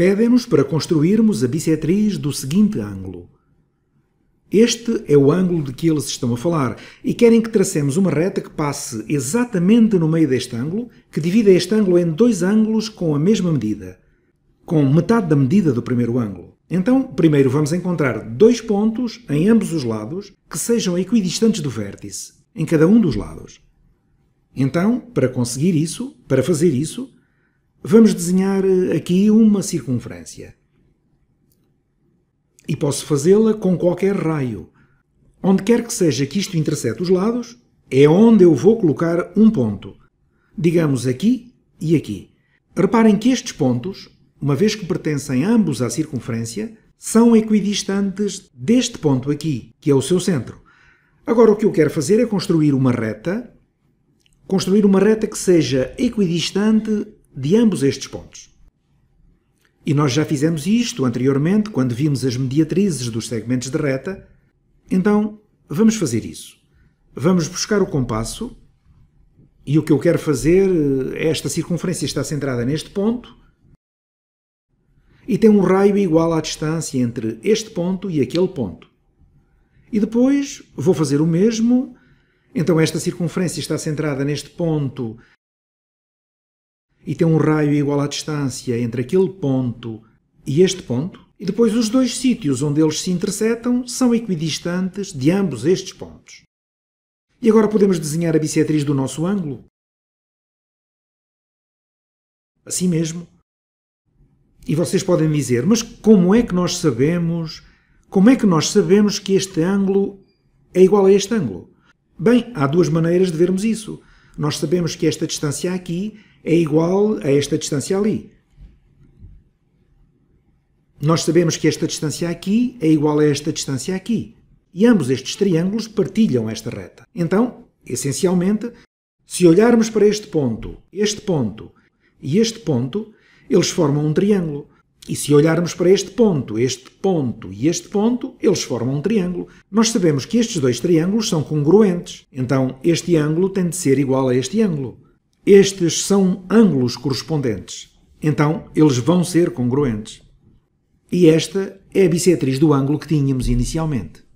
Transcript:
pedem-nos para construirmos a bissetriz do seguinte ângulo. Este é o ângulo de que eles estão a falar e querem que tracemos uma reta que passe exatamente no meio deste ângulo, que divida este ângulo em dois ângulos com a mesma medida, com metade da medida do primeiro ângulo. Então, primeiro vamos encontrar dois pontos em ambos os lados que sejam equidistantes do vértice, em cada um dos lados. Então, para conseguir isso, para fazer isso, Vamos desenhar eh, aqui uma circunferência. E posso fazê-la com qualquer raio. Onde quer que seja que isto intercepte os lados, é onde eu vou colocar um ponto. Digamos aqui e aqui. Reparem que estes pontos, uma vez que pertencem ambos à circunferência, são equidistantes deste ponto aqui, que é o seu centro. Agora o que eu quero fazer é construir uma reta, construir uma reta que seja equidistante de ambos estes pontos. E nós já fizemos isto anteriormente, quando vimos as mediatrizes dos segmentos de reta. Então, vamos fazer isso. Vamos buscar o compasso, e o que eu quero fazer, é esta circunferência está centrada neste ponto, e tem um raio igual à distância entre este ponto e aquele ponto. E depois vou fazer o mesmo, então esta circunferência está centrada neste ponto e tem um raio igual à distância entre aquele ponto e este ponto, e depois os dois sítios onde eles se intersetam são equidistantes de ambos estes pontos. E agora podemos desenhar a bissetriz do nosso ângulo? Assim mesmo. E vocês podem dizer, mas como é que nós sabemos, como é que nós sabemos que este ângulo é igual a este ângulo? Bem, há duas maneiras de vermos isso nós sabemos que esta distância aqui é igual a esta distância ali. Nós sabemos que esta distância aqui é igual a esta distância aqui. E ambos estes triângulos partilham esta reta. Então, essencialmente, se olharmos para este ponto, este ponto e este ponto, eles formam um triângulo. E se olharmos para este ponto, este ponto e este ponto, eles formam um triângulo. Nós sabemos que estes dois triângulos são congruentes, então este ângulo tem de ser igual a este ângulo. Estes são ângulos correspondentes, então eles vão ser congruentes. E esta é a bissetriz do ângulo que tínhamos inicialmente.